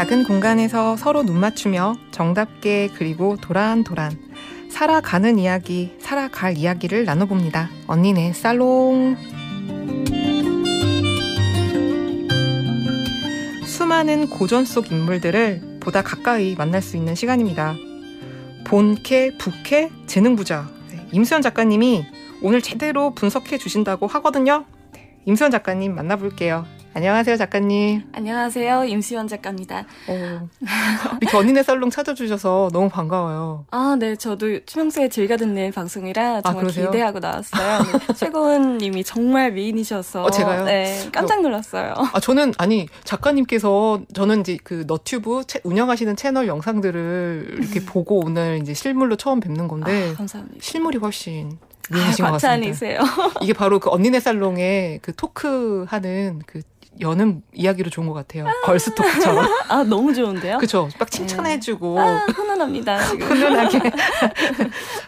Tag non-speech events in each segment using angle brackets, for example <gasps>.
작은 공간에서 서로 눈 맞추며 정답게 그리고 도란도란 살아가는 이야기, 살아갈 이야기를 나눠봅니다. 언니네 살롱. 수많은 고전 속 인물들을 보다 가까이 만날 수 있는 시간입니다. 본캐, 부캐, 재능부자. 네, 임수현 작가님이 오늘 제대로 분석해 주신다고 하거든요. 네, 임수현 작가님 만나볼게요. 안녕하세요, 작가님. 안녕하세요, 임시원 작가입니다. 어, 이렇게 언니네 살롱 찾아주셔서 너무 반가워요. 아, 네, 저도 평소에 즐겨 듣는 방송이라 아, 정말 아, 기대하고 나왔어요. 네, <laughs> 최고은님이 정말 미인이셔서 어, 제가요? 네, 깜짝 어. 놀랐어요. 아, 저는 아니 작가님께서 저는 이제 그 너튜브 채, 운영하시는 채널 영상들을 이렇게 음. 보고 오늘 이제 실물로 처음 뵙는 건데 아, 감사합니다. 실물이 훨씬 아, 것같 이세요 이게 바로 그 언니네 살롱의 그 토크하는 그 여는 이야기로 좋은 것 같아요. 아~ 걸스토크처럼. 아 너무 좋은데요? 그렇막 네. 칭찬해주고. 네. 아, 훈훈합니다. 지금. <laughs> 훈훈하게.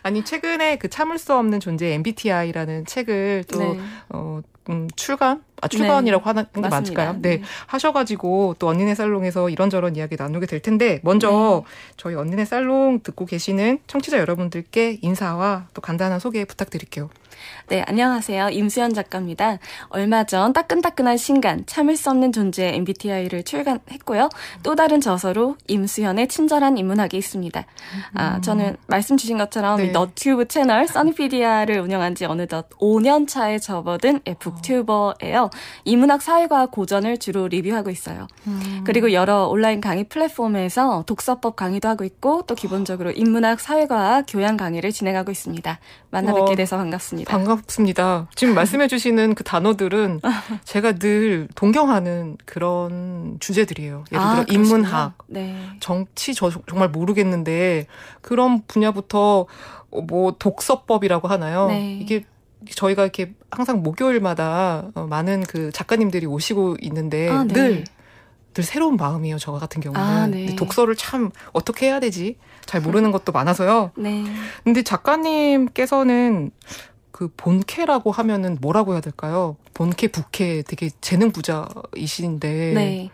<laughs> 아니 최근에 그 참을 수 없는 존재 MBTI라는 책을 또 네. 어, 음, 출간? 아, 출간이라고 네. 하는 게 맞습니다. 맞을까요? 네. 네. 하셔가지고 또 언니네 살롱에서 이런저런 이야기 나누게 될 텐데, 먼저 네. 저희 언니네 살롱 듣고 계시는 청취자 여러분들께 인사와 또 간단한 소개 부탁드릴게요. 네, 안녕하세요. 임수연 작가입니다. 얼마 전 따끈따끈한 신간, 참을 수 없는 존재 MBTI를 출간했고요. 또 다른 저서로 임수연의 친절한 인문학이 있습니다. 아, 음. 저는 말씀 주신 것처럼 네. 너튜브 채널 써니피디아를 운영한 지 어느덧 5년 차에 접어든 예, 북튜버예요. 인문학 사회과학 고전을 주로 리뷰하고 있어요. 음. 그리고 여러 온라인 강의 플랫폼에서 독서법 강의도 하고 있고 또 기본적으로 인문학 사회과학 교양 강의를 진행하고 있습니다. 만나 뵙게 어. 돼서 반갑습니다. 반갑습니다. 지금 말씀해주시는 그 단어들은 <laughs> 제가 늘 동경하는 그런 주제들이에요. 예를 들어 아, 인문학, 네. 정치 저 정말 모르겠는데 그런 분야부터 뭐 독서법이라고 하나요? 네. 이게 저희가 이렇게 항상 목요일마다 어, 많은 그 작가님들이 오시고 있는데 아, 네. 늘늘 새로운 마음이에요. 저 같은 경우는 아, 네. 독서를 참 어떻게 해야 되지 잘 모르는 것도 많아서요. 네. 근데 작가님께서는 그 본캐라고 하면은 뭐라고 해야 될까요? 본캐 부캐 되게 재능 부자이신데 네.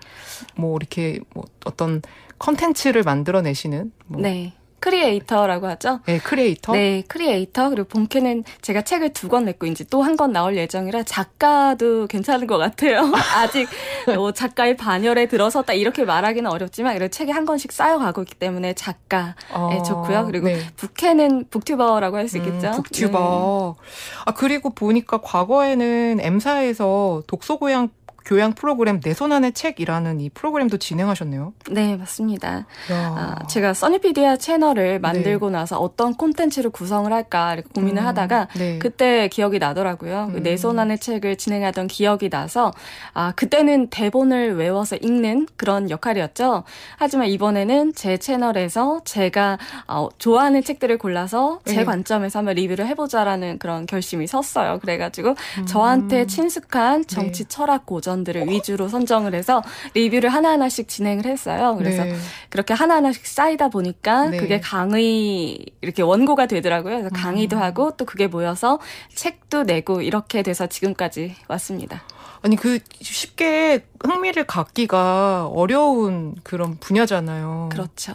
뭐 이렇게 뭐 어떤 컨텐츠를 만들어내시는 뭐 네. 크리에이터라고 하죠. 네, 크리에이터. 네, 크리에이터. 그리고 본캐는 제가 책을 두 권 냈고 이제 또 한 권 나올 예정이라 작가도 괜찮은 것 같아요. <laughs> 아직 뭐 작가의 반열에 들어섰다 이렇게 말하기는 어렵지만 이런 책이 한 권씩 쌓여가고 있기 때문에 작가에 어, 좋고요. 그리고 네. 북캐는 북튜버라고 할수 음, 있겠죠. 음, 북튜버. 네. 아 그리고 보니까 과거에는 M사에서 독서고양 교양 프로그램 내손 안의 책이라는 이 프로그램도 진행하셨네요. 네, 맞습니다. 아, 제가 써니피디아 채널을 네. 만들고 네. 나서 어떤 콘텐츠를 구성을 할까 이렇게 고민을 음, 하다가 네. 그때 기억이 나더라고요. 그 음. 내손 안의 책을 진행하던 기억이 나서 아 그때는 대본을 외워서 읽는 그런 역할이었죠. 하지만 이번에는 제 채널에서 제가 어, 좋아하는 책들을 골라서 제 네. 관점에서 한번 리뷰를 해보자라는 그런 결심이 섰어요. 그래가지고 음. 저한테 친숙한 네. 정치 철학 고전 물건들을 위주로 선정을 해서 리뷰를 하나하나씩 진행을 했어요. 그래서 네. 그렇게 하나하나씩 쌓이다 보니까 네. 그게 강의 이렇게 원고가 되더라고요. 그래서 강의도 음. 하고 또 그게 모여서 책도 내고 이렇게 돼서 지금까지 왔습니다. 아니 그 쉽게 흥미를 갖기가 어려운 그런 분야잖아요. 그렇죠.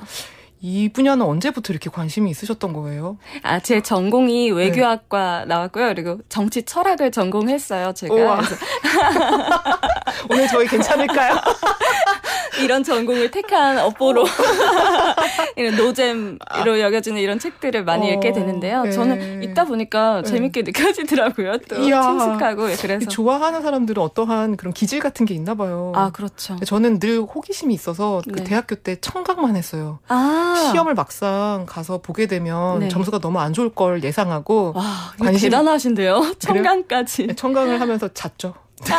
이 분야는 언제부터 이렇게 관심이 있으셨던 거예요? 아, 제 전공이 네. 외교학과 네. 나왔고요. 그리고 정치 철학을 전공했어요, 제가. <laughs> 오늘 저희 괜찮을까요? <laughs> 이런 전공을 택한 업보로 <laughs> 이런 노잼으로 아. 여겨지는 이런 책들을 많이 어, 읽게 되는데요. 네. 저는 읽다 보니까 네. 재밌게 느껴지더라고요. 또 이야, 친숙하고 그래서 좋아하는 사람들은 어떠한 그런 기질 같은 게 있나 봐요. 아, 그렇죠. 저는 늘 호기심이 있어서 그 네. 대학교 때 청각만 했어요. 아. 아. 시험을 막상 가서 보게 되면 네. 점수가 너무 안 좋을 걸 예상하고 와, 관심, 대단하신데요. 청강까지. 네, 청강을 하면서 잤죠. <laughs>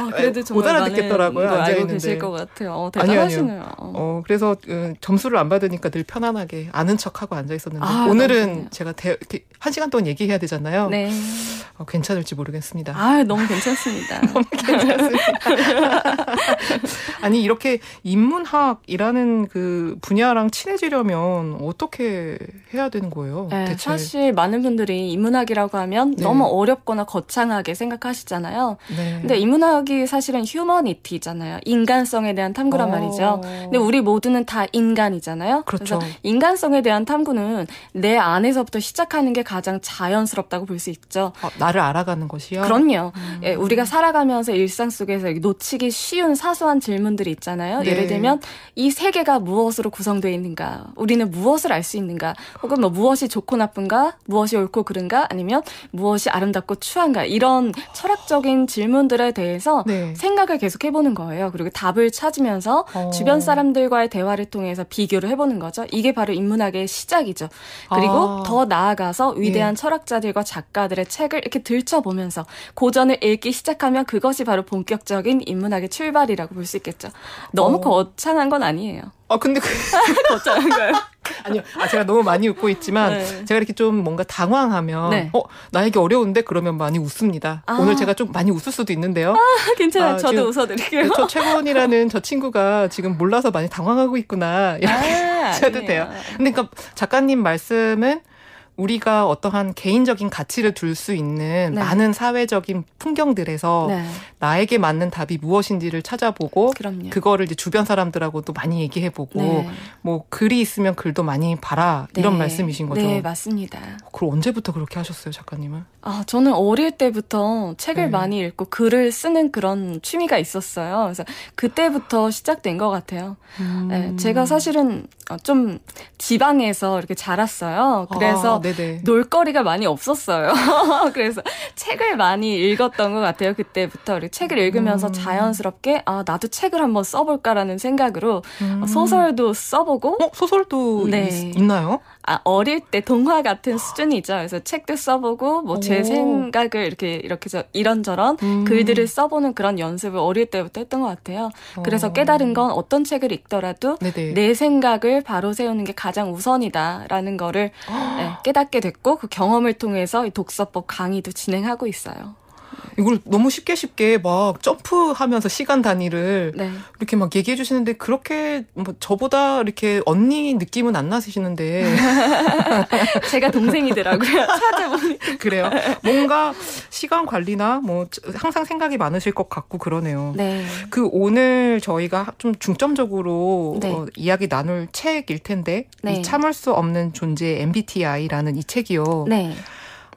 와, 아, 그래도 정말 못 알아듣겠더라고요. 알고 있는데. 계실 것 같아요. 어, 대단하시네요. 아니 어, 그래서 그, 점수를 안 받으니까 늘 편안하게 아는 척하고 앉아 있었는데 아, 오늘은 제가 대, 한 시간 동안 얘기해야 되잖아요. 네. 어, 괜찮을지 모르겠습니다. 아, 너무 괜찮습니다. <laughs> 너무 괜찮습니다. <laughs> 아니 이렇게 인문학이라는 그 분야랑 친해지려면 어떻게 해야 되는 거예요? 네, 사실 많은 분들이 인문학이라고 하면 네. 너무 어렵거나 거창하게 생각하시잖아요. 네. 근데 인문학 철학이 사실은 휴머니티잖아요. 인간성에 대한 탐구란 오. 어. 말이죠. 근데 우리 모두는 다 인간이잖아요. 그렇죠. 그래서 인간성에 대한 탐구는 내 안에서부터 시작하는 게 가장 자연스럽다고 볼 수 있죠. 어, 나를 알아가는 것이요. 그럼요. 음. 예, 우리가 살아가면서 일상 속에서 놓치기 쉬운 사소한 질문들이 있잖아요. 네. 예를 들면 이 세계가 무엇으로 구성되어 있는가? 우리는 무엇을 알 수 있는가? 혹은 뭐 무엇이 좋고 나쁜가? 무엇이 옳고 그른가? 아니면 무엇이 아름답고 추한가? 이런 철학적인 질문들에 대해 대해서 네. 생각을 계속 해보는 거예요. 그리고 답을 찾으면서 어. 주변 사람들과의 대화를 통해서 비교를 해보는 거죠. 이게 바로 인문학의 시작이죠. 그리고 아. 더 나아가서 위대한 네. 철학자들과 작가들의 책을 이렇게 들춰보면서 고전을 읽기 시작하면 그것이 바로 본격적인 인문학의 출발이라고 볼 수 있겠죠. 너무 어. 거창한 건 아니에요. 아 근데 그 <laughs> 거창한가요? <laughs> 아니요. 아, 제가 너무 많이 웃고 있지만 네. 제가 이렇게 좀 뭔가 당황하면 네. 어, 나에게 어려운데 그러면 많이 웃습니다. 아. 오늘 제가 좀 많이 웃을 수도 있는데요. 아, 괜찮아요. 아, 저도 웃어 드릴게요. 저 <laughs> 최고원이라는 저 친구가 지금 몰라서 많이 당황하고 있구나. 아, <laughs> 이렇게 아, 해도 돼요. 근데 그러니까 작가님 말씀은 우리가 어떠한 개인적인 가치를 둘 수 있는 네. 많은 사회적인 풍경들에서 네. 나에게 맞는 답이 무엇인지를 찾아보고 그럼요. 그거를 이제 주변 사람들하고도 많이 얘기해보고 네. 뭐 글이 있으면 글도 많이 봐라 이런 네. 말씀이신 거죠? 네 맞습니다. 그럼 언제부터 그렇게 하셨어요 작가님은? 아 저는 어릴 때부터 책을 네. 많이 읽고 글을 쓰는 그런 취미가 있었어요. 그래서 그때부터 시작된 것 같아요. 네, 음. 제가 사실은 어, 좀 지방에서 이렇게 자랐어요. 그래서 아, 네네. 놀거리가 많이 없었어요. <laughs> 그래서 책을 많이 읽었던 것 같아요. 그때부터 책을 읽으면서 음. 자연스럽게 아 나도 책을 한번 써볼까라는 생각으로 음. 소설도 써보고 어, 소설도 네. 있, 나요 아, 어릴 때 동화 같은 아. 수준이죠. 그래서 책도 써보고 뭐 제 생각을 이렇게 이렇게 저 이런저런 음. 글들을 써보는 그런 연습을 어릴 때부터 했던 것 같아요. 어. 그래서 오. 깨달은 건 어떤 책을 읽더라도 네네. 내 생각을 바로 세우는 게 가장 우선이다라는 거를 아. 네, 깨닫게 됐고 그 경험을 통해서 이 독서법 강의도 진행하고 있어요. 이걸 너무 쉽게 쉽게 막 점프하면서 시간 단위를 네. 이렇게 막 얘기해 주시는데 그렇게 뭐 저보다 이렇게 언니 느낌은 안 나시는데 <laughs> 제가 동생이더라고요. <laughs> 찾아보니 그래요. 뭔가 시간 관리나 뭐 항상 생각이 많으실 것 같고 그러네요. 네. 그 오늘 저희가 좀 중점적으로 네. 어, 이야기 나눌 책일 텐데 네. 이 참을 수 없는 존재 MBTI라는 이 책이요. 네.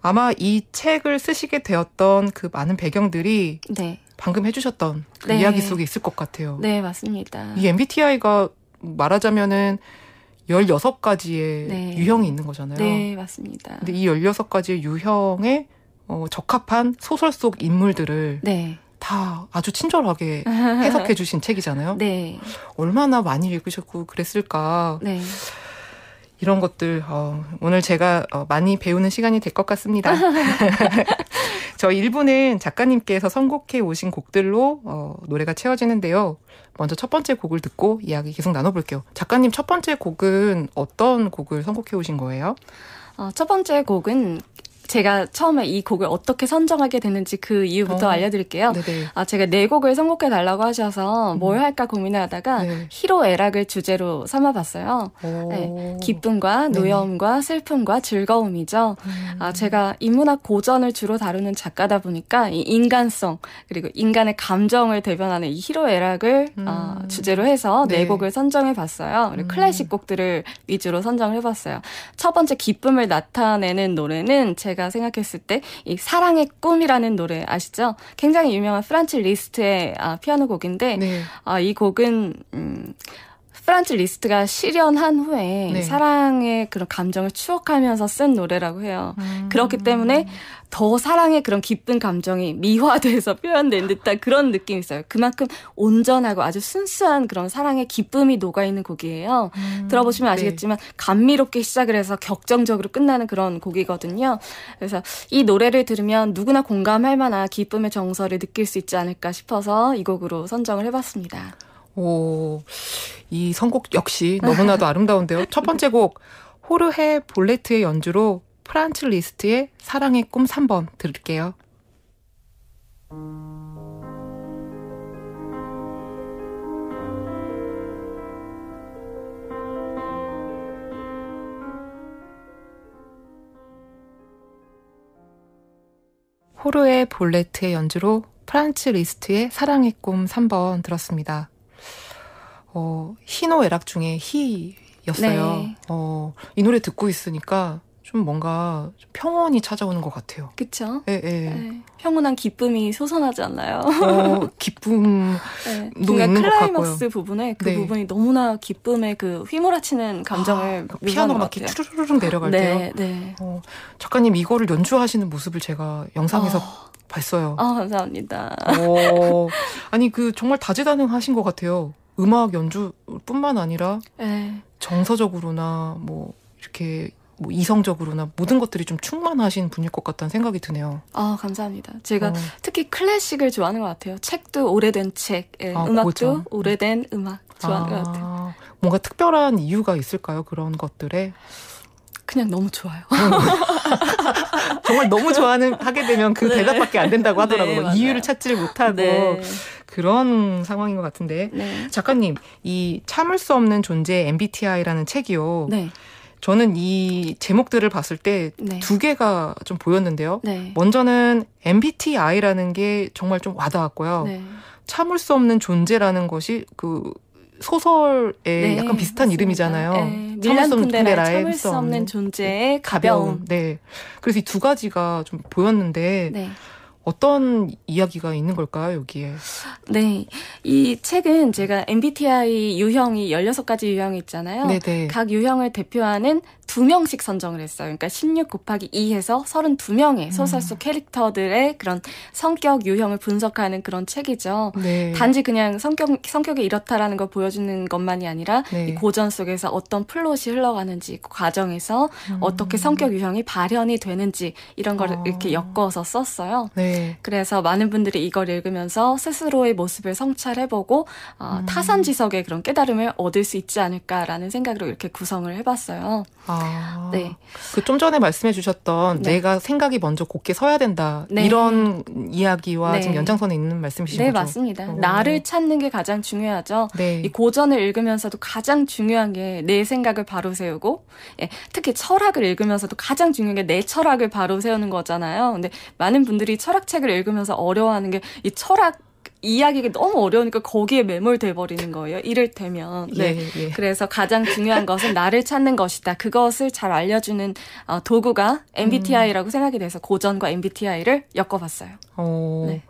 아마 이 책을 쓰시게 되었던 그 많은 배경들이 네. 방금 해주셨던 그 네. 이야기 속에 있을 것 같아요. 네, 맞습니다. 이 MBTI가 말하자면은 16가지의 네. 유형이 있는 거잖아요. 네, 맞습니다. 근데 이 16가지의 유형에 어, 적합한 소설 속 인물들을 네. 다 아주 친절하게 해석해 주신 <laughs> 책이잖아요. 네. 얼마나 많이 읽으셨고 그랬을까. 네. 이런 것들 어, 오늘 제가 어, 많이 배우는 시간이 될 것 같습니다. <laughs> 저1부는 작가님께서 선곡해 오신 곡들로 어, 노래가 채워지는데요. 먼저 첫 번째 곡을 듣고 이야기 계속 나눠볼게요. 작가님 첫 번째 곡은 어떤 곡을 선곡해 오신 거예요? 어, 첫 번째 곡은 제가 처음에 이 곡을 어떻게 선정하게 됐는지 그 이유부터 어. 알려드릴게요. 네네. 네. 아 제가 네 곡을 선곡해 달라고 하셔서 음. 뭘 할까 고민하다가 네. 희로애락을 주제로 삼아봤어요. 네. 기쁨과 네, 네. 노여움과 슬픔과 즐거움이죠. 음. 아 제가 인문학 고전을 주로 다루는 작가다 보니까 이 인간성 그리고 인간의 감정을 대변하는 이 희로애락을 아, 음. 아, 주제로 해서 네, 곡을 선정해 봤어요. 그리고 음. 클래식 곡들을 위주로 선정 해봤어요. 첫 번째 기쁨을 나타내는 노래는 제가 제가 생각했을 때 이 사랑의 꿈이라는 노래 아시죠? 굉장히 유명한 프란츠 리스트의 아, 피아노 곡인데 네. 아, 이 곡은 음, 프란츠 리스트가 실현한 후에 네. 사랑의 그런 감정을 추억하면서 쓴 노래라고 해요. 음. 그렇기 때문에 더 사랑의 그런 기쁜 감정이 미화돼서 <laughs> 표현된 듯한 그런 느낌이 있어요. 그만큼 온전하고 아주 순수한 그런 사랑의 기쁨이 녹아있는 곡이에요. 음. 들어보시면 네. 아시겠지만 네. 감미롭게 시작을 해서 격정적으로 끝나는 그런 곡이거든요. 그래서 이 노래를 들으면 누구나 공감할 만한 기쁨의 정서를 느낄 수 있지 않을까 싶어서 이 곡으로 선정을 해봤습니다. 오, 이 선곡 역시 너무나도 아름다운데요. 첫 번째 곡, 호르헤 볼레트의 연주로 프란츠 리스트의 사랑의 꿈 3번 들을게요. 호르의 볼레트의 연주로 프란츠 리스트의 사랑의 꿈 3번 들었습니다. 어, 희노애락 중에 희였어요. 네. 어, 이 노래 듣고 있으니까 좀 뭔가 평온이 찾아오는 것 같아요. 그쵸? 예, 예. 네. 평온한 기쁨이 솟아나지 않나요? 어, 기쁨. <laughs> 네. 뭔가 클라이막스 부분에 그 네. 부분이 너무나 기쁨의 그 휘몰아치는 감정을 아, 피아노가 막 이렇게 쭈르르르 내려갈 네, 때요. 네. 어, 작가님 이거를 연주하시는 모습을 제가 영상에서 어. 봤어요. 아, 감사합니다. 어, 아니 그 정말 다재다능하신 것 같아요. 음악 연주뿐만 아니라 네. 정서적으로나 뭐 이렇게 뭐 이성적으로나 모든 것들이 좀 충만하신 분일 것 같다는 생각이 드네요. 아 감사합니다. 제가 어. 특히 클래식을 좋아하는 것 같아요. 책도 오래된 책, 예, 아, 음악도 고전. 네. 오래된 음악 좋아하는 아, 것 같아요. 뭔가 특별한 이유가 있을까요? 그런 것들에 그냥 너무 좋아요. <laughs> 정말 너무 좋아하는 하게 되면 그 네. 대답밖에 안 된다고 하더라고요. 네, 이유를 찾지를 못하고 네. 그런 상황인 것 같은데 네. 작가님 이 참을 수 없는 존재 MBTI라는 책이요. 네. 저는 이 제목들을 봤을 때두 네. 개가 좀 보였는데요. 먼저는 MBTI라는 게 정말 좀 와닿았고요. 참을 수 없는 존재라는 것이 그 소설에 네. 약간 비슷한 맞습니다. 이름이잖아요. 네. 밀란 군데라의 참을 수 없는 존재의 가벼움. 네. 그래서 이 두 가지가 좀 보였는데 네. 어떤 이야기가 있는 걸까요, 여기에? 네. 이 책은 제가 MBTI 유형이 16가지 유형이 있잖아요. 네네. 네. 각 유형을 대표하는 두명씩 선정을 했어요. 그러니까 16 곱하기 2 해서 32명의 음. 소설 속 캐릭터들의 그런 성격 유형을 분석하는 그런 책이죠. 네. 단지 그냥 성격, 성격이 이렇다라는 걸 보여주는 것만이 아니라 네. 이 고전 속에서 어떤 플롯이 흘러가는지, 그 과정에서 음. 어떻게 성격 유형이 발현이 되는지 이런 걸 아. 이렇게 엮어서 썼어요. 네. 네. 그래서 많은 분들이 이걸 읽으면서 스스로의 모습을 성찰해보고 어, 음. 타산지석의 그런 깨달음을 얻을 수 있지 않을까라는 생각으로 이렇게 구성을 해봤어요. 아, 네. 그 좀 전에 말씀해주셨던 네. 내가 생각이 먼저 곱게 서야 된다 네. 이런 이야기와 네. 지금 연장선에 있는 말씀이신 네, 거죠? 네 맞습니다. 오. 어. 나를 찾는 게 가장 중요하죠. 네. 이 고전을 읽으면서도 가장 중요한 게 내 생각을 바로 세우고 예, 특히 철학을 읽으면서도 가장 중요한 게 내 철학을 바로 세우는 거잖아요. 근데 많은 분들이 철학 철학책을 읽으면서 어려워하는 게 이 철학 이야기가 너무 어려우니까 거기에 매몰돼 버리는 거예요. 이를테면 네. 예, 예. 그래서 가장 중요한 것은 나를 찾는 것이다. 그것을 잘 알려주는 어, 도구가 MBTI라고 음. 생각이 돼서 고전과 MBTI를 엮어봤어요. 어. 네.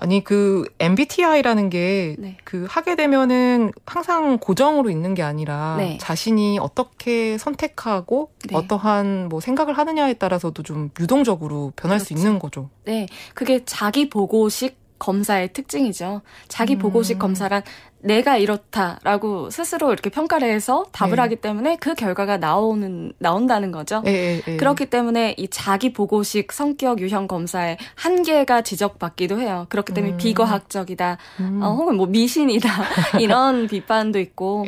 아니 그 MBTI라는 게그 네. 그 하게 되면은 항상 고정으로 있는 게 아니라 네. 자신이 어떻게 선택하고 네. 어떠한 뭐 생각을 하느냐에 따라서도 좀 유동적으로 변할 그렇지. 수 그렇죠. 있는 거죠. 네, 그게 자기 보고식 검사의 특징이죠. 자기 음. 보고식 음. 검사란 내가 이렇다라고 스스로 이렇게 평가를 해서 답을 네. 하기 때문에 그 결과가 나오는 나온다는 거죠. 네, 네, 그렇기 때문에 이 자기 보고식 성격 유형 검사의 한계가 지적받기도 해요. 그렇기 때문에 음. 비과학적이다, 음. 어, 혹은 뭐 미신이다 <laughs> 이런 비판도 있고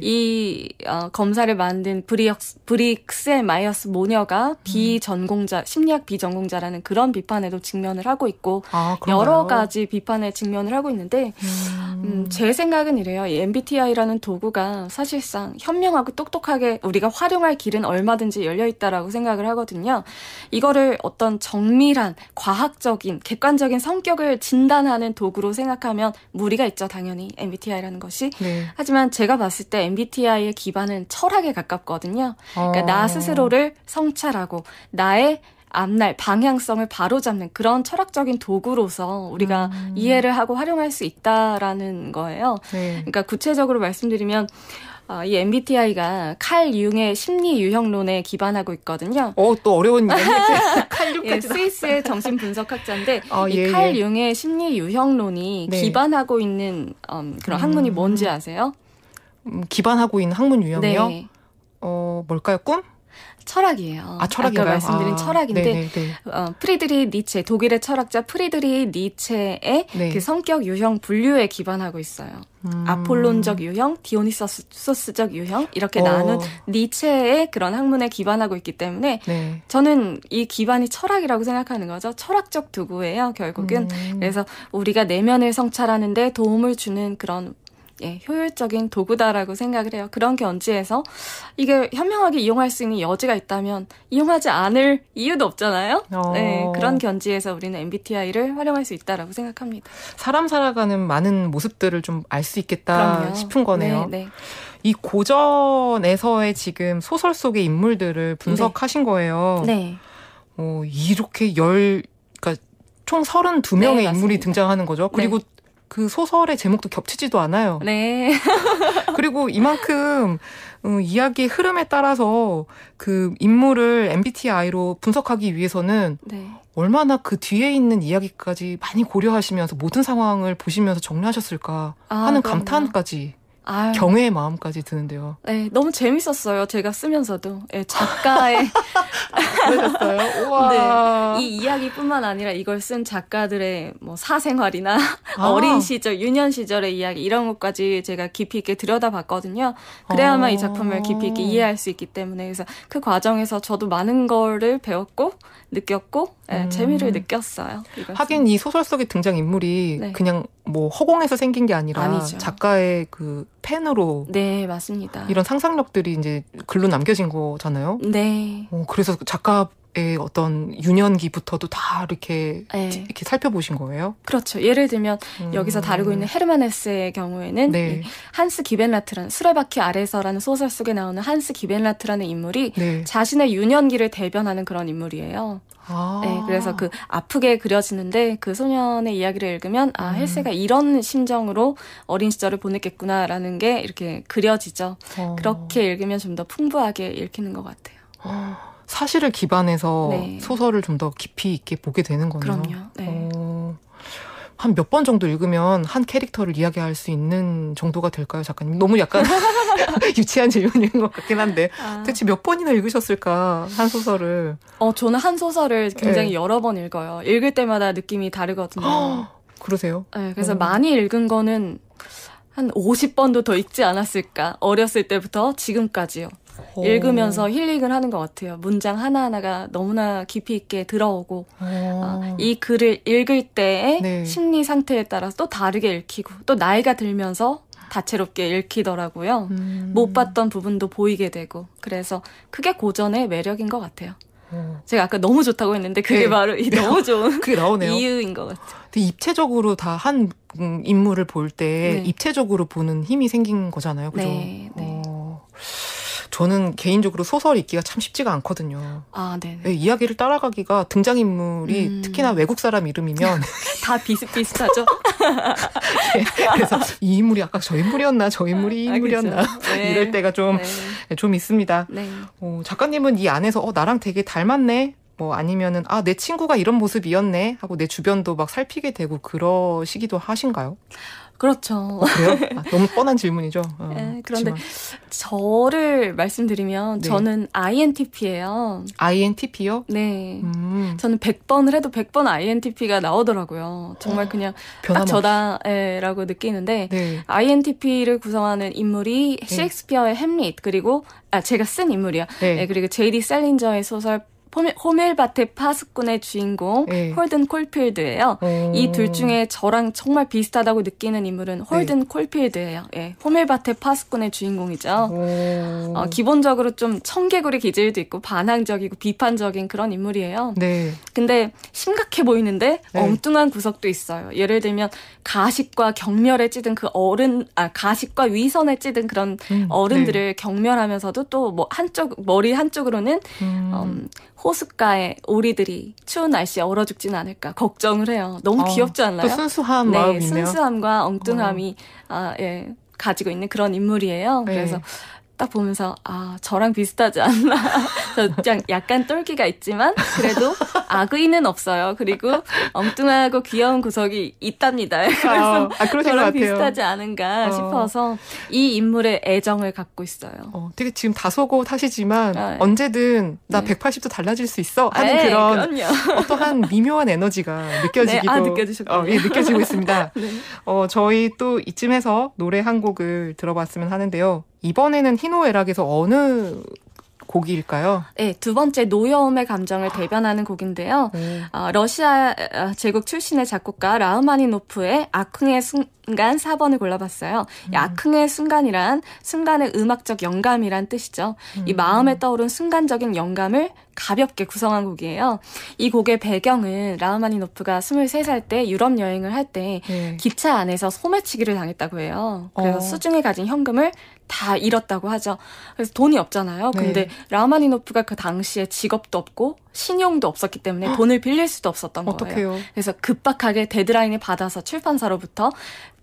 이 어, 검사를 만든 브리역스, 브릭스 마이어스 모녀가 음. 비전공자 심리학 비전공자라는 그런 비판에도 직면을 하고 있고 아, 여러 가지 비판에 직면을 하고 있는데 음. 음 제 생. 생각은 이래요. MBTI라는 도구가 사실상 현명하고 똑똑하게 우리가 활용할 길은 얼마든지 열려있다라고 생각을 하거든요. 이거를 어떤 정밀한 과학적인 객관적인 성격을 진단하는 도구로 생각하면 무리가 있죠. 당연히 MBTI라는 것이. 네. 하지만 제가 봤을 때 MBTI의 기반은 철학에 가깝거든요. 그러니까 어... 나 스스로를 성찰하고 나의 앞날 방향성을 바로잡는 그런 철학적인 도구로서 우리가 음. 이해를 하고 활용할 수 있다라는 거예요. 네. 그러니까 구체적으로 말씀드리면 어, 이 MBTI가 칼 융의 심리 유형론에 기반하고 있거든요. 어, 또 어려운 얘기. <laughs> 예, <laughs> 칼 융까지. <laughs> 어, 예, 스위스의 정신 분석학자인데 어, 이칼 예, 융의 심리 유형론이 네. 기반하고 있는 음, 그런 학문이 음. 뭔지 아세요? 음, 기반하고 있는 학문 유형이요? 네. 어, 뭘까요? 꿈? 철학이에요. 아, 철학인가요? 아까 말씀드린 아, 철학인데 어, 프리드리 니체 독일의 철학자 프리드리 니체의 네. 그 성격 유형 분류에 기반하고 있어요. 음. 아폴론적 유형, 디오니소스적 유형 이렇게 어. 나눈 니체의 그런 학문에 기반하고 있기 때문에 네. 저는 이 기반이 철학이라고 생각하는 거죠. 철학적 도구예요, 결국은. 음. 그래서 우리가 내면을 성찰하는데 도움을 주는 그런 예, 효율적인 도구다라고 생각을 해요. 그런 견지에서 이게 현명하게 이용할 수 있는 여지가 있다면 이용하지 않을 이유도 없잖아요. 어. 네, 그런 견지에서 우리는 MBTI를 활용할 수 있다라고 생각합니다. 사람 살아가는 많은 모습들을 좀 알 수 있겠다 그럼요. 싶은 거네요. 네, 네. 이 고전에서의 지금 소설 속의 인물들을 분석하신 네. 거예요. 네. 어, 이렇게 열, 그러니까 총 32명의 네, 인물이 등장하는 거죠. 네. 그리고 네. 그 소설의 제목도 겹치지도 않아요. 네. <laughs> 그리고 이만큼 음, 이야기의 흐름에 따라서 그 인물을 MBTI로 분석하기 위해서는 네. 얼마나 그 뒤에 있는 이야기까지 많이 고려하시면서 모든 상황을 보시면서 정리하셨을까 아, 하는 아, 감탄까지 아유. 경외의 마음까지 드는데요. 네, 너무 재밌었어요. 제가 쓰면서도 네, 작가의 <laughs> <laughs> 그러어요 네, 이 이야기뿐만 아니라 이걸 쓴 작가들의 뭐 사생활이나 아. 어린 시절, 유년 시절의 이야기 이런 것까지 제가 깊이 있게 들여다봤거든요. 그래야만 아. 이 작품을 깊이 있게 아. 이해할 수 있기 때문에 그래서 그 과정에서 저도 많은 거를 배웠고 느꼈고 네, 음. 재미를 느꼈어요. 이것은. 하긴 이 소설 속의 등장 인물이 네. 그냥 뭐 허공에서 생긴 게 아니라 아니죠. 작가의 그 펜으로 네 맞습니다. 이런 상상력들이 이제 글로 남겨진 거잖아요. 네. 어, 그래서 작가 예, 어떤 유년기부터도 다 이렇게 네. 이렇게 살펴보신 거예요? 그렇죠. 예를 들면 음. 여기서 다루고 있는 헤르만 헤스의 경우에는 네. 한스 기벤라트라는 수레바퀴 아래서라는 소설 속에 나오는 한스 기벤라트라는 인물이 네. 자신의 유년기를 대변하는 그런 인물이에요. 아. 네, 그래서 그 아프게 그려지는데 그 소년의 이야기를 읽으면 아 음. 헬세가 이런 심정으로 어린 시절을 보냈겠구나라는 게 이렇게 그려지죠. 어. 그렇게 읽으면 좀 더 풍부하게 읽히는 것 같아요. 어. 사실을 기반해서 네. 소설을 좀 더 깊이 있게 보게 되는 거네요. 그럼요. 네. 어, 한 몇 번 정도 읽으면 한 캐릭터를 이야기할 수 있는 정도가 될까요, 작가님? 너무 약간 <laughs> 유치한 질문인 것 같긴 한데 아. 대체 몇 번이나 읽으셨을까 한 소설을? 어, 저는 한 소설을 네. 굉장히 네. 여러 번 읽어요. 읽을 때마다 느낌이 다르거든요. <gasps> 그러세요? 네, 그래서 음. 많이 읽은 거는 한 50번도 더 읽지 않았을까. 어렸을 때부터 지금까지요. 오. 읽으면서 힐링을 하는 것 같아요. 문장 하나하나가 너무나 깊이 있게 들어오고 어, 이 글을 읽을 때의 네. 심리 상태에 따라서 또 다르게 읽히고 또 나이가 들면서 다채롭게 읽히더라고요. 음. 못 봤던 부분도 보이게 되고 그래서 그게 고전의 매력인 것 같아요. 제가 아까 너무 좋다고 했는데 그게 네. 바로 이 너무 좋은 그게 나오네요. 이유인 것 같아요. 근데 입체적으로 다한 음, 인물을 볼때 네. 입체적으로 보는 힘이 생긴 거잖아요. 그죠? 네. 네. 어. 저는 개인적으로 소설 읽기가 참 쉽지가 않거든요. 아, 네. 예, 이야기를 따라가기가 등장인물이 음. 특히나 외국 사람 이름이면 <laughs> 다 비슷비슷하죠. 네, <laughs> 예, 그래서 이 인물이 아까 저 인물이었나 저 인물이 이 인물이었나 아, 그렇죠. <laughs> 네. 이럴 때가 좀좀 네. 예, 좀 있습니다. 네. 어, 작가님은 이 안에서 어, 나랑 되게 닮았네 뭐 아니면은 아내 친구가 이런 모습이었네 하고 내 주변도 막 살피게 되고 그러시기도 하신가요? 그렇죠. 그래요? <laughs> 아, 너무 뻔한 질문이죠. 어, 네, 그런데 그치만. 저를 말씀드리면 네. 저는 INTP예요. INTP요? 네. 음. 저는 100번을 해도 100번 INTP가 나오더라고요. 정말 어, 그냥 딱 저다라고 예, 느끼는데 네. INTP를 구성하는 인물이 네. 셰익스피어의 햄릿 그리고 아 제가 쓴 인물이야. 네. 네 그리고 제이디 셀린저의 소설 호밀 호멜밭의 파수꾼의 주인공 네. 홀든 콜필드예요. 어. 이둘 중에 저랑 정말 비슷하다고 느끼는 인물은 홀든 네. 콜필드예요. 예, 호밀밭의 파수꾼의 주인공이죠. 어, 기본적으로 좀 청개구리 기질도 있고 반항적이고 비판적인 그런 인물이에요. 네. 근데 심각해 보이는데 네. 엉뚱한 구석도 있어요. 예를 들면 가식과 경멸에 찌든 그 어른 아 가식과 위선에 찌든 그런 음, 네. 어른들을 경멸하면서도 또 뭐 한쪽 머리 한쪽으로는 음. 음, 호숫가에 오리들이 추운 날씨에 얼어 죽진 않을까 걱정을 해요. 너무 어, 귀엽지 않나요? 어, 순수한 네, 마음이네요. 순수함과 엉뚱함이 어. 아, 예, 가지고 있는 그런 인물이에요. 네. 그래서 네. 딱 보면서 아 저랑 비슷하지 않나 저 <laughs> 약간 똘끼가 있지만 그래도 악의는 없어요 그리고 엉뚱하고 귀여운 구석이 있답니다 <laughs> 그래서 아, 아 저랑 비슷하지 않은가 어. 싶어서 이 인물의 애정을 갖고 있어요 어, 되게 지금 다소곳 하시지만 아, 네. 언제든 나 네. 180도 달라질 수 있어 하는 아, 네, 그런 그럼요. <laughs> 어떠한 미묘한 에너지가 느껴지기도 네, 아, 느껴지셨군요. 어, 예, 느껴지고 있습니다 네. 어, 저희 또 이쯤에서 노래 한 곡을 들어봤으면 하는데요 이번에는 희노애락에서 어느 곡일까요? 네, 두 번째 노여움의 감정을 대변하는 곡인데요. 네. 어, 러시아 어, 제국 출신의 작곡가 라흐마니노프의 악흥의 순간 4번을 골라봤어요. 음. 악흥의 순간이란 순간의 음악적 영감이란 뜻이죠. 음. 이 마음에 떠오른 순간적인 영감을 가볍게 구성한 곡이에요. 이 곡의 배경은 라흐마니노프가 23살 때 유럽 여행을 할때 네. 기차 안에서 소매치기를 당했다고 해요. 그래서 어. 수중에 가진 현금을 다 잃었다고 하죠. 그래서 돈이 없잖아요. 네. 근데 네. 라마니노프가 그 당시에 직업도 없고 신용도 없었기 때문에 돈을 빌릴 수도 없었던 거예요. 어떡해요? 그래서 급박하게 데드라인을 받아서 출판사로부터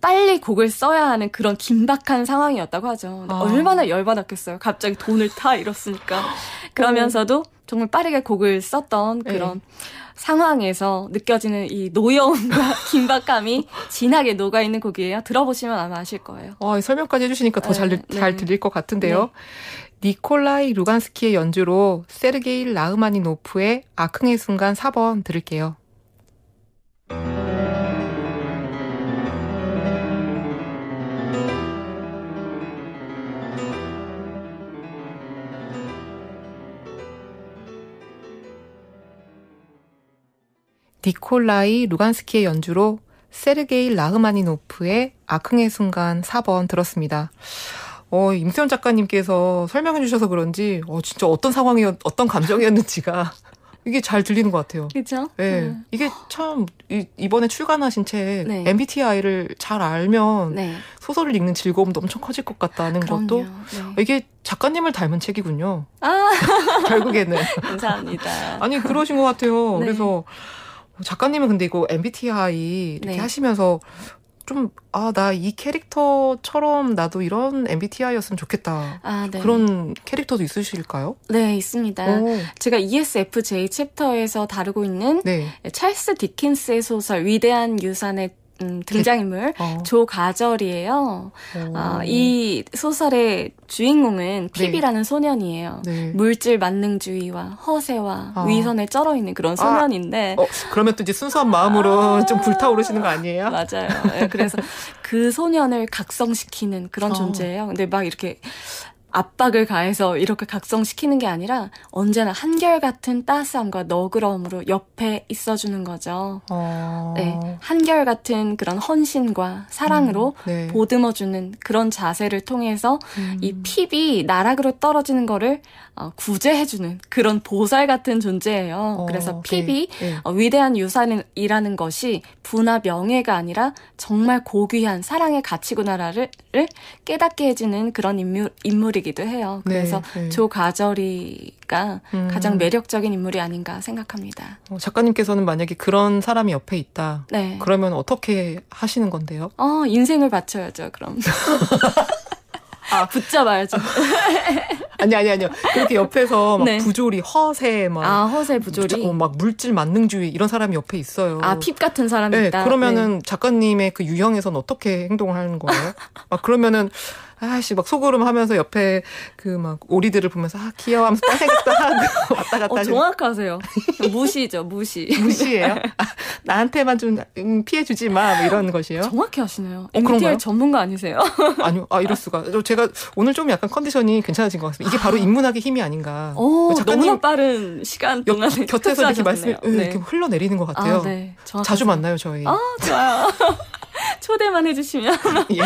빨리 곡을 써야 하는 그런 긴박한 상황이었다고 하죠. 아. 얼마나 열받았겠어요. 갑자기 돈을 다 잃었으니까. 그러면서도 정말 빠르게 곡을 썼던 그런 네. 상황에서 느껴지는 이 노여움과 <laughs> 긴박감이 진하게 녹아 있는 곡이에요. 들어보시면 아마 아실 거예요. 어, 설명까지 해주시니까 더 잘잘 네. 네. 들릴 것 같은데요. 네. 니콜라이 루간스키의 연주로 세르게일 라흐마니노프의 아흥의 순간 4번 들을게요. 니콜라이 루간스키의 연주로 세르게이 라흐마니노프의 아흥의 순간 4번 들었습니다. 어, 임태현 작가님께서 설명해 주셔서 그런지, 어, 진짜 어떤 상황이었, 어떤 감정이었는지가 <laughs> 이게 잘 들리는 것 같아요. 그죠? 예. 네. 음. 이게 참, 이, 번에 출간하신 책, 네. MBTI를 잘 알면 네. 소설을 읽는 즐거움도 엄청 커질 것 같다는 그럼요. 것도 네. 이게 작가님을 닮은 책이군요. 아. <laughs> 결국에는. <laughs> 감사합니다. 아니, 그러신 것 같아요. 네. 그래서. 어, 작가님은 근데 이거 MBTI 이렇게 네. 하시면서 좀, 아, 나 이 캐릭터처럼 나도 이런 MBTI였으면 좋겠다. 아, 네. 그런 캐릭터도 있으실까요? 네, 있습니다. 오. 제가 ESFJ 챕터에서 다루고 있는 네. 찰스 디킨스의 소설 위대한 유산의 음, 네. 등장인물 어. 조가절이에요. 어. 아, 이 소설의 주인공은 피비라는 네. 소년이에요. 네. 물질 만능주의와 허세와 아. 위선에 쩔어 있는 그런 아. 소년인데. 아. 어, 그러면 또 이제 순수한 마음으로 아. 좀 불타오르시는 거 아니에요? 맞아요. 예, 그래서 <laughs> 그 소년을 각성시키는 그런 어. 존재예요. 근데 막 이렇게 압박을 가해서 이렇게 각성시키는 게 아니라 언제나 한결같은 따스함과 너그러움으로 옆에 있어주는 거죠. 어... 네, 한결같은 그런 헌신과 사랑으로 음, 네. 보듬어주는 그런 자세를 통해서 음... 이 핍이 나락으로 떨어지는 거를 어, 구제해주는 그런 보살 같은 존재예요. 어, 그래서 핍이 네, 네. 어, 위대한 유산이라는 것이 부나 명예가 아니라 정말 고귀한 사랑의 가치구나를 라 깨닫게 해주는 그런 인물, 인물이 인물이기도 해요. 네, 그래서 네, 네. 조가절이가 음. 가장 매력적인 인물이 아닌가 생각합니다. 어, 작가님께서는 만약에 그런 사람이 옆에 있다. 네. 그러면 어떻게 하시는 건데요? 어, 인생을 바쳐야죠, 그럼. <laughs> 아, 붙잡아야죠. <laughs> 아니 아니 아니요. 그렇게 옆에서 막 네. 부조리, 허세 막 아, 허세 부조리. 어, 막 물질 만능주의 이런 사람이 옆에 있어요. 아, 핍 같은 사람이 네, 있다. 그러면은 네. 작가님의 그 유형에선 어떻게 행동을 하는 거예요? <laughs> 막 그러면은 아씨 막 속으로 하면서 옆에 그 막 오리들을 보면서 아 귀여워 하면서 빨생겼다 하고 <laughs> 왔다 갔다 어, 정확하세요. <laughs> 무시죠 무시. 무시예요? <laughs> 아, 나한테만 좀 음, 피해 주지 마뭐 이런 것이요. 정확히 하시네요. 어, MBTI 전문가 아니세요? 아니요. 아 이럴 수가. 제가 오늘 좀 약간 컨디션이 괜찮아진 것 같습니다. 이게 바로 인문학의 아. 힘이 아닌가. 오, 어, 그 너무나 빠른 시간 동안 곁에서 이렇게 말씀이 네, 네. 이렇게 흘러내리는 것 같아요. 아, 네. 자주 만나요 저희. 아 좋아요. 초대만 해주시면 <laughs> 예,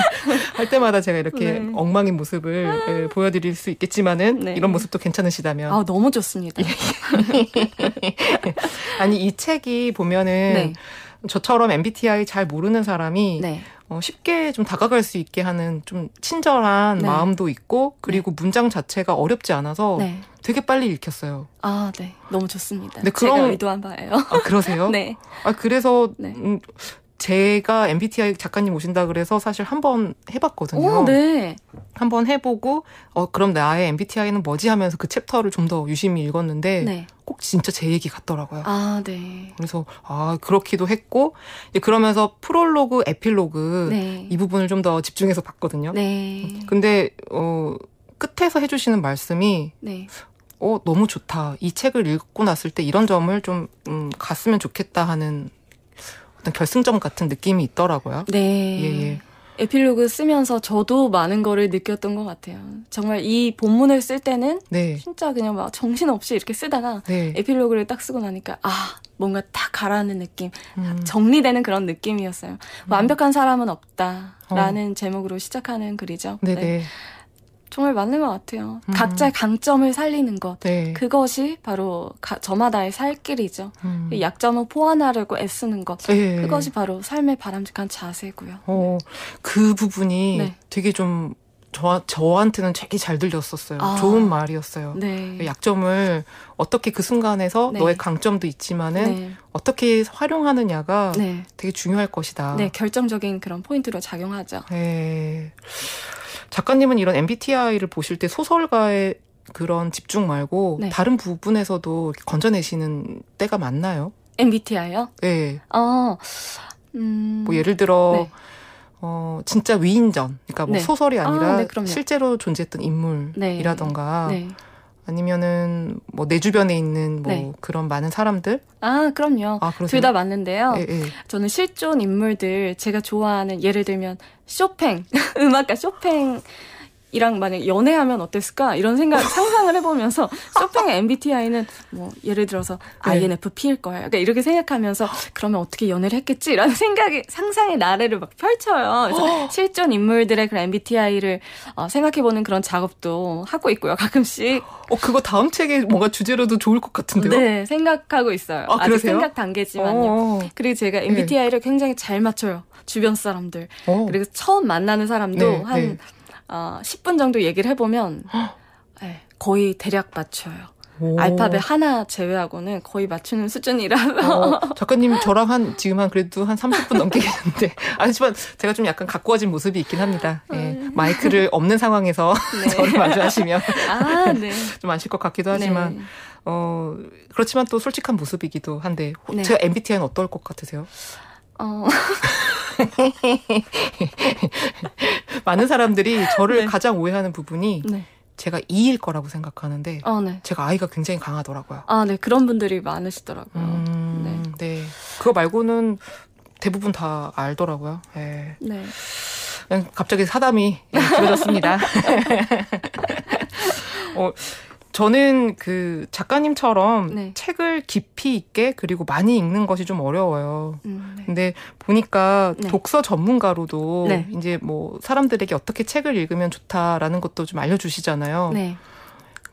할 때마다 제가 이렇게 네. 엉망인 모습을 아~ 보여드릴 수 있겠지만은 네. 이런 모습도 괜찮으시다면 아 너무 좋습니다. 예. <laughs> 아니 이 책이 보면은 네. 저처럼 MBTI 잘 모르는 사람이 네. 어, 쉽게 좀 다가갈 수 있게 하는 좀 친절한 네. 마음도 있고 네. 그리고 문장 자체가 어렵지 않아서 되게 빨리 읽혔어요. 아, 네. 너무 좋습니다. 네, 그런, 제가 의도한 바예요. 아, 그러세요? <laughs> 네. 아, 그래서 네. 음, 제가 MBTI 작가님 오신다 그래서 사실 한 번 해봤거든요. 오, 네. 한 번 해보고 어 그럼 나의 MBTI는 뭐지 하면서 그 챕터를 좀 더 유심히 읽었는데 네. 꼭 진짜 제 얘기 같더라고요. 아, 네. 그래서 아 그렇기도 했고 그러면서 프롤로그, 에필로그 네. 이 부분을 좀 더 집중해서 봤거든요. 네. 근데 어 끝에서 해주시는 말씀이 네. 어 너무 좋다. 이 책을 읽고 났을 때 이런 점을 좀 음, 갔으면 좋겠다 하는 어떤 결승점 같은 느낌이 있더라고요. 네. 예, 예. 에필로그 쓰면서 저도 많은 거를 느꼈던 것 같아요. 정말 이 본문을 쓸 때는 네. 진짜 그냥 막 정신없이 이렇게 쓰다가 네. 에필로그를 딱 쓰고 나니까 아 뭔가 딱 가라앉는 느낌, 음. 정리되는 그런 느낌이었어요. 음. 완벽한 사람은 없다라는 어. 제목으로 시작하는 글이죠. 네네. 네. 네. 네. 정말 맞는 것 같아요. 음. 각자의 강점을 살리는 것. 네. 그것이 바로 가, 저마다의 살 길이죠. 음. 약점을 포함하려고 애쓰는 것. 네. 그것이 바로 삶의 바람직한 자세고요. 어, 네. 그 부분이 네. 되게 좀 저, 저한테는 되게 잘 들렸었어요. 아, 좋은 말이었어요. 네. 그 약점을 어떻게 그 순간에서 네. 너의 강점도 있지만은 네. 어떻게 활용하느냐가 네. 되게 중요할 것이다. 네, 결정적인 그런 포인트로 작용하죠. 네. 작가님은 이런 MBTI를 보실 때 소설가의 그런 집중 말고 네. 다른 부분에서도 건져내시는 때가 많나요? MBTI요? 네. 예. 어, 음... 뭐 예를 들어 네. 어, 진짜 위인전. 그러니까 뭐 네. 소설이 아니라 아, 네, 실제로 존재했던 인물이라던가. 네. 네. 아니면은 뭐 내 주변에 있는 뭐 네. 그런 많은 사람들? 아, 그럼요. 아, 둘다 맞는데요. 예, 예. 저는 실존 인물들 제가 좋아하는 예를 들면 쇼팽 <laughs> 음악가 쇼팽 이랑 만약 연애하면 어땠을까 이런 생각 <laughs> 상상을 해보면서 쇼팽의 MBTI는 뭐 예를 들어서 INFP일 거야. 그러니까 이렇게 생각하면서 그러면 어떻게 연애를 했겠지라는 생각이 상상의 나래를 막 펼쳐요. 그래서 어. 실존 인물들의 그런 MBTI를 어, 생각해보는 그런 작업도 하고 있고요. 가끔씩. 어 그거 다음 책에 뭔가 주제로도 좋을 것 같은데요? 네 생각하고 있어요. 아, 직 생각 단계지만요. 어. 그리고 제가 MBTI를 네. 굉장히 잘 맞춰요. 주변 사람들 어. 그리고 처음 만나는 사람도 네, 한 네. 어, 10분 정도 얘기를 해보면 네, <gasps> 거의 대략 맞춰요. 알파벳 하나 제외하고는 거의 맞추는 수준이라서. 어, <laughs> 작가님 저랑 한 지금 한 그래도 한 30분 넘게 계셨는데 아니지만 제가 좀 약간 가꾸어진 모습이 있긴 합니다. 예, 음. 마이크를 없는 상황에서 <laughs> <laughs> 네. 저를 마주하시면 아, 네. 좀 아실 것 같기도 하지만 네. 어 그렇지만 또 솔직한 모습이기도 한데 네. 제가 MBTI는 어떨 것 같으세요? 어. <laughs> 많은 사람들이 저를 네. 가장 오해하는 부분이 네. 제가 이일 거라고 생각하는데 아, 네. 제가 아이가 굉장히 강하더라고요. 아, 네. 그런 분들이 많으시더라고요. 음, 네. 네. 그거 말고는 대부분 다 알더라고요. 예. 네. 네. 갑자기 사담이 예, 길어졌습니다. <laughs> <laughs> 어, 저는 그 작가님처럼 네. 책을 깊이 있게 그리고 많이 읽는 것이 좀 어려워요. 음, 네. 근데 보니까 네. 독서 전문가로도 네. 이제 뭐 사람들에게 어떻게 책을 읽으면 좋다라는 것도 좀 알려주시잖아요. 네.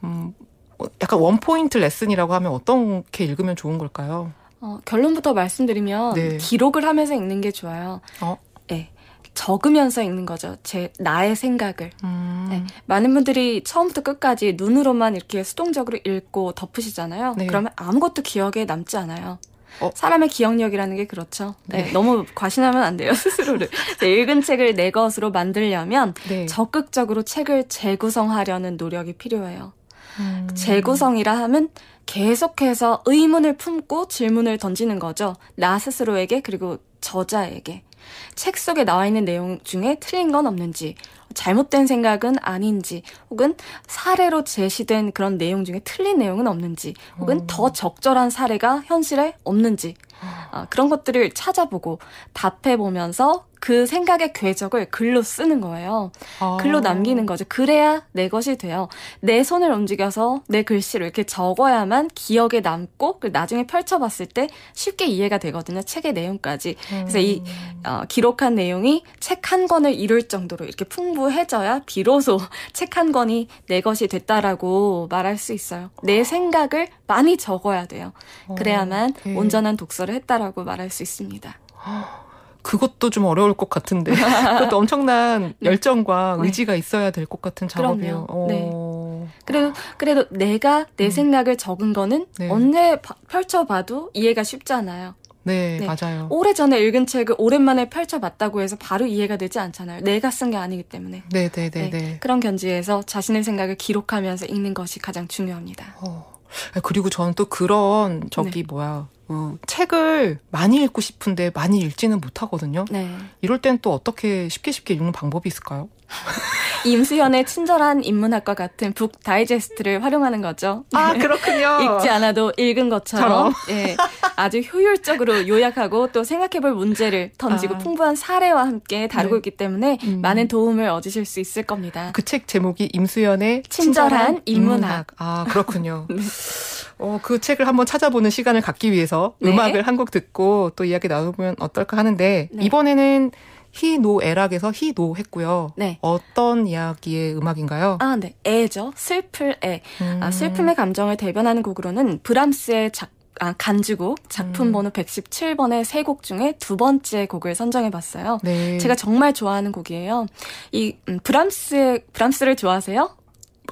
음, 어, 약간 원포인트 레슨이라고 하면 어떻게 읽으면 좋은 걸까요? 어, 결론부터 말씀드리면 네. 기록을 하면서 읽는 게 좋아요. 어? 네. 적으면서 읽는 거죠. 제 나의 생각을. 음. 네. 많은 분들이 처음부터 끝까지 눈으로만 이렇게 수동적으로 읽고 덮으시잖아요. 네. 그러면 아무것도 기억에 남지 않아요. 어? 사람의 기억력이라는 게 그렇죠. 네. 네. 너무 과신하면 안 돼요, <laughs> 스스로를. 네, 읽은 책을 내 것으로 만들려면 네. 적극적으로 책을 재구성하려는 노력이 필요해요. 음. 재구성이라 하면 계속해서 의문을 품고 질문을 던지는 거죠. 나 스스로에게 그리고 저자에게. 책 속에 나와 있는 내용 중에 틀린 건 없는지, 잘못된 생각은 아닌지, 혹은 사례로 제시된 그런 내용 중에 틀린 내용은 없는지, 혹은 어. 더 적절한 사례가 현실에 없는지, 아, 그런 것들을 찾아보고 답해보면서 그 생각의 궤적을 글로 쓰는 거예요. 아. 글로 남기는 거죠. 그래야 내 것이 돼요. 내 손을 움직여서 내글씨를 이렇게 적어야만 기억에 남고 그 나중에 펼쳐봤을 때 쉽게 이해가 되거든요. 책의 내용까지. 그래서 이 음. 어, 기록한 내용이 책 한 권을 이룰 정도로 이렇게 풍부해져야 비로소 <laughs> 책 한 권이 내 것이 됐다라고 말할 수 있어요. 내 아. 생각을 많이 적어야 돼요. 어, 그래야만 예. 온전한 독서를 했다라고. 라고 말할 수 있습니다. 그것도 좀 어려울 것 같은데 그것도 <laughs> 엄청난 네. 열정과 네. 의지가 있어야 될 것 같은 작업이에요. 어. 네. 그래도 그래도 내가 내 음. 생각을 적은 거는 네. 언제 펼쳐봐도 이해가 쉽잖아요. 네, 네, 맞아요. 오래전에 읽은 책을 오랜만에 펼쳐봤다고 해서 바로 이해가 되지 않잖아요. 내가 쓴 게 아니기 때문에. 네, 네, 네, 네, 네. 그런 견지에서 자신의 생각을 기록하면서 읽는 것이 가장 중요합니다. 어. 아, 그리고 저는 또 그런 저기 네. 뭐야 어, 책을 많이 읽고 싶은데 많이 읽지는 못하거든요. 네. 이럴 땐 또 어떻게 쉽게 쉽게 읽는 방법이 있을까요? <laughs> 임수현의 친절한 인문학과 같은 북 다이제스트를 활용하는 거죠. 아 네. 그렇군요. 읽지 않아도 읽은 것처럼 예, 아주 효율적으로 요약하고 또 생각해볼 문제를 던지고 아. 풍부한 사례와 함께 다루고 네. 있기 때문에 음. 많은 도움을 얻으실 수 있을 겁니다. 그 책 제목이 임수연의 친절한, 친절한 인문학. 인문학. 아 그렇군요. <laughs> 네. 어, 그 책을 한번 찾아보는 시간을 갖기 위해서 네. 음악을 한 곡 듣고 또 이야기 나누면 어떨까 하는데 네. 이번에는 희노애락에서 희노했고요. 네. 어떤 이야기의 음악인가요? 아, 네. 애죠. 슬플 애. 아, 음. 아, 슬픔의 감정을 대변하는 곡으로는 브람스의 작 아, 간주곡 작품 음. 번호 117번의 세 곡 중에 두 번째 곡을 선정해 봤어요. 네. 제가 정말 좋아하는 곡이에요. 이 음, 브람스의 브람스를 좋아하세요?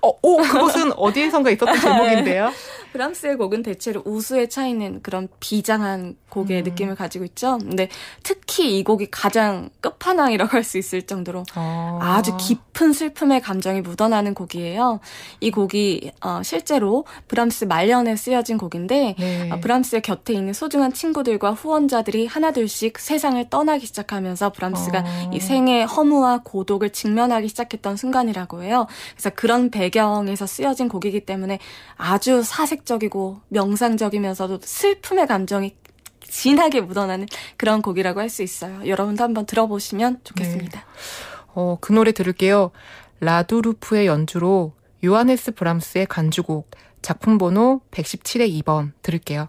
어, 오, 어, 그것은 어디에선가 있었던 <laughs> 제목인데요. 브람스의 곡은 대체로 우수에 차이는 그런 비장한 곡의 음. 느낌을 가지고 있죠. 근데 특히 이 곡이 가장 끝판왕이라고 할 수 있을 정도로 아. 아주 깊은 슬픔의 감정이 묻어나는 곡이에요. 이 곡이 어, 실제로 브람스 말년에 쓰여진 곡인데 네. 어, 브람스의 곁에 있는 소중한 친구들과 후원자들이 하나둘씩 세상을 떠나기 시작하면서 브람스가 아. 어. 이 생의 허무와 고독을 직면하기 시작했던 순간이라고 해요. 그래서 그런 배경에서 쓰여진 곡이기 때문에 아주 사색 철학적이고 명상적이면서도 슬픔의 감정이 진하게 묻어나는 그런 곡이라고 할 수 있어요. 여러분도 한번 들어보시면 좋겠습니다. 네. 어, 그 노래 들을게요. 라두루프의 연주로 요하네스 브람스의 간주곡 작품 번호 117의 2번 들을게요.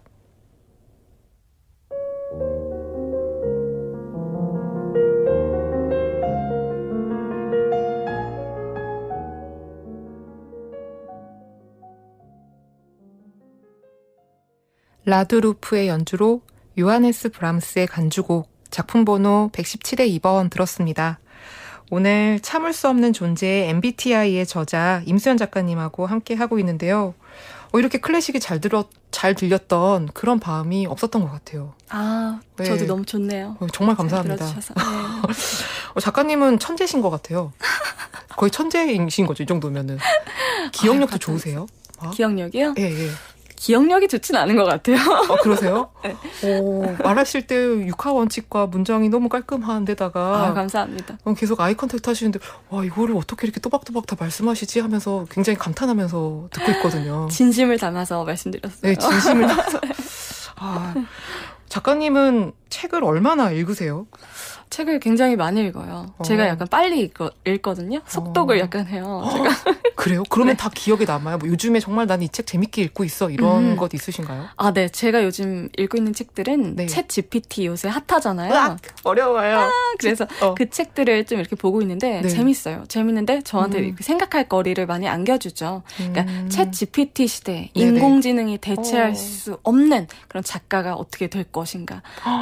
라드루프의 연주로 요하네스 브람스의 간주곡 작품 번호 117의 2번 들었습니다. 오늘 참을 수 없는 존재의 MBTI의 저자 임수현 작가님하고 함께 하고 있는데요. 어, 이렇게 클래식이 잘 들었, 잘 들렸던 그런 마음이 없었던 것 같아요. 아, 네. 저도 너무 좋네요. 어, 정말 감사합니다. <laughs> 네. 어, 작가님은 천재신 것 같아요. 거의 천재이신 거죠, 이 정도면은. 기억력도 아, 아 좋으세요? 아? 기억력이요? 예, 예. 기억력이 좋진 않은 것 같아요. 아, 그러세요? <laughs> 네. 오, 어, 말하실 때 육하 원칙과 문장이 너무 깔끔한데다가 아, 감사합니다. 어, 계속 아이 컨택트 하시는데 와 이거를 어떻게 이렇게 또박또박 다 말씀하시지 하면서 굉장히 감탄하면서 듣고 있거든요. <laughs> 진심을 담아서 말씀드렸어요. 네, 진심을 담아서. <laughs> 네. 아, 작가님은 책을 얼마나 읽으세요? 책을 굉장히 많이 읽어요. 어. 제가 약간 빨리 읽거, 읽거든요. 속독을 어. 약간 해요. 제가. <laughs> 그래요? 그러면 네. 다 기억에 남아요? 뭐 요즘에 정말 난 이 책 재밌게 읽고 있어 이런 음. 것 있으신가요? 아, 네. 제가 요즘 읽고 있는 책들은 네. 챗 GPT 요새 핫하잖아요. 으악, 아, 그 어려워요. 아, 그래서 어. 그 책들을 좀 이렇게 보고 있는데 네. 재밌어요. 재밌는데 저한테 음. 생각할 거리를 많이 안겨주죠. 그러니까 음. 챗 GPT 시대 인공지능이 어. 대체할 어. 수 없는 그런 작가가 어떻게 될 것인가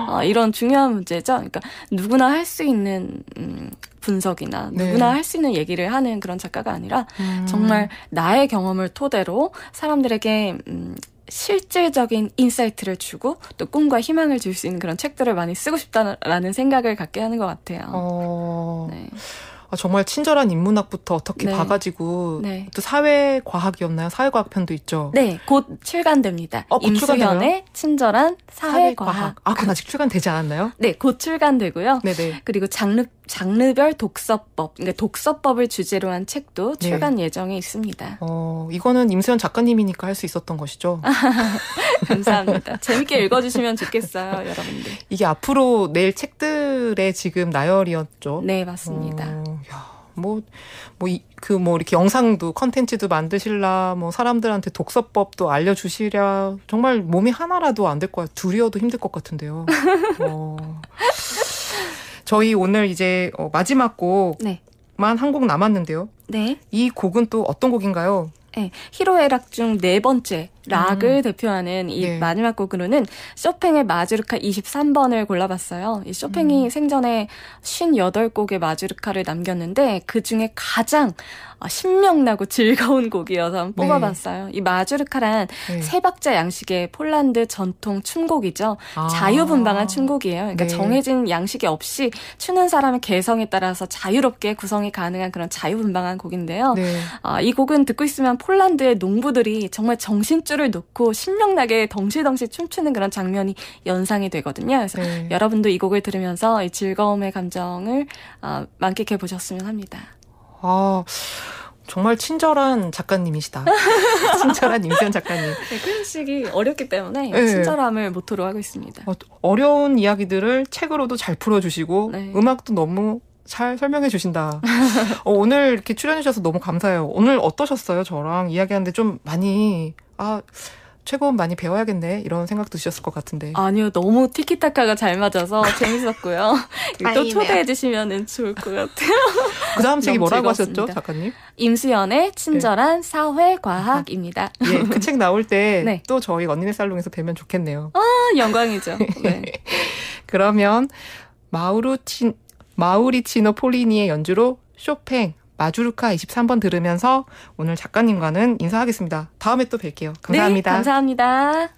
어, 이런 중요한 문제죠. 그러니까 누구나 누구나 할수 있는 음, 분석이나 네. 누구나 할 수 있는 얘기를 하는 그런 작가가 아니라 음. 정말 나의 경험을 토대로 사람들에게 음, 실질적인 인사이트를 주고 또 꿈과 희망을 줄 수 있는 그런 책들을 많이 쓰고 싶다라는 생각을 갖게 하는 것 같아요. 어... 네. 아, 정말 친절한 인문학부터 어떻게 네. 봐가지고 네. 또 사회과학이었나요? 사회과학편도 있죠. 네, 곧 출간됩니다. 어, 곧 임수현의 친절한 사회과학. 사회과학. 아, 그건 아직 출간되지 않았나요? 네, 곧 출간되고요. 네네. 네. 그리고 장르 장르별 독서법, 그러니까 독서법을 주제로 한 책도 네. 출간 네. 예정에 있습니다. 어, 이거는 임수연 작가님이니까 할 수 있었던 것이죠. <laughs> 감사합니다. 재밌게 읽어주시면 좋겠어요, 여러분들. 이게 앞으로 낼 책들의 지금 나열이었죠. 네, 맞습니다. 어, 뭐, 뭐, 이, 그, 뭐, 이렇게 영상도, 컨텐츠도 만드실라, 뭐, 사람들한테 독서법도 알려주시랴. 정말 몸이 하나라도 안 될 거야. 둘이어도 힘들 것 같은데요. 어. <laughs> 저희 오늘 이제 어, 마지막 곡만 네. 한곡 남았는데요. 네. 이 곡은 또 어떤 곡인가요? 네, 히로애락 중 네 번째 락을 음. 대표하는 이 네. 마지막 곡으로는 쇼팽의 마주르카 23번을 골라봤어요. 이 쇼팽이 음. 생전에 58곡의 마주르카를 남겼는데 그 중에 가장 어, 신명나고 즐거운 곡이어서 한번 네. 뽑아봤어요. 이 마주르카란 네. 세 박자 양식의 폴란드 전통 춤곡이죠. 아. 자유분방한 춤곡이에요. 그러니까 네. 정해진 양식이 없이 추는 사람의 개성에 따라서 자유롭게 구성이 가능한 그런 자유분방한 곡인데요. 아, 이 곡은 듣고 있으면 폴란드의 농부들이 정말 정신적 밧줄을 놓고 신명나게 덩실덩실 춤추는 그런 장면이 연상이 되거든요. 그래서 네. 여러분도 이 곡을 들으면서 이 즐거움의 감정을 어, 만끽해 보셨으면 합니다. 아, 정말 친절한 작가님이시다. <laughs> 친절한 임현 작가님. 네, 클래식이 그 어렵기 때문에 네. 친절함을 모토로 하고 있습니다. 어, 려운 이야기들을 책으로도 잘 풀어주시고 네. 음악도 너무 잘 설명해 주신다. <laughs> 어, 오늘 이렇게 출연해 주셔서 너무 감사해요. 오늘 어떠셨어요? 저랑 이야기하는데 좀 많이 아, 최고원 많이 배워야겠네 이런 생각 도 드셨을 것 같은데 아니요 너무 티키타카가 잘 맞아서 <laughs> 재밌었고요 또 초대해 주시면 좋을 것 같아요 그 다음 책이 뭐라고 즐거웠습니다. 하셨죠 작가님? 임수연의 친절한 네. 사회과학입니다 아, 예그 책 나올 때또 <laughs> 네. 저희 언니네 살롱에서 뵈면 좋겠네요 아 영광이죠 <laughs> 네. 그러면 마우르친 마우리치노 폴리니의 연주로 쇼팽 마주르카 23번 들으면서 오늘 작가님과는 인사하겠습니다. 다음에 또 뵐게요. 감사합니다. 네, 감사합니다.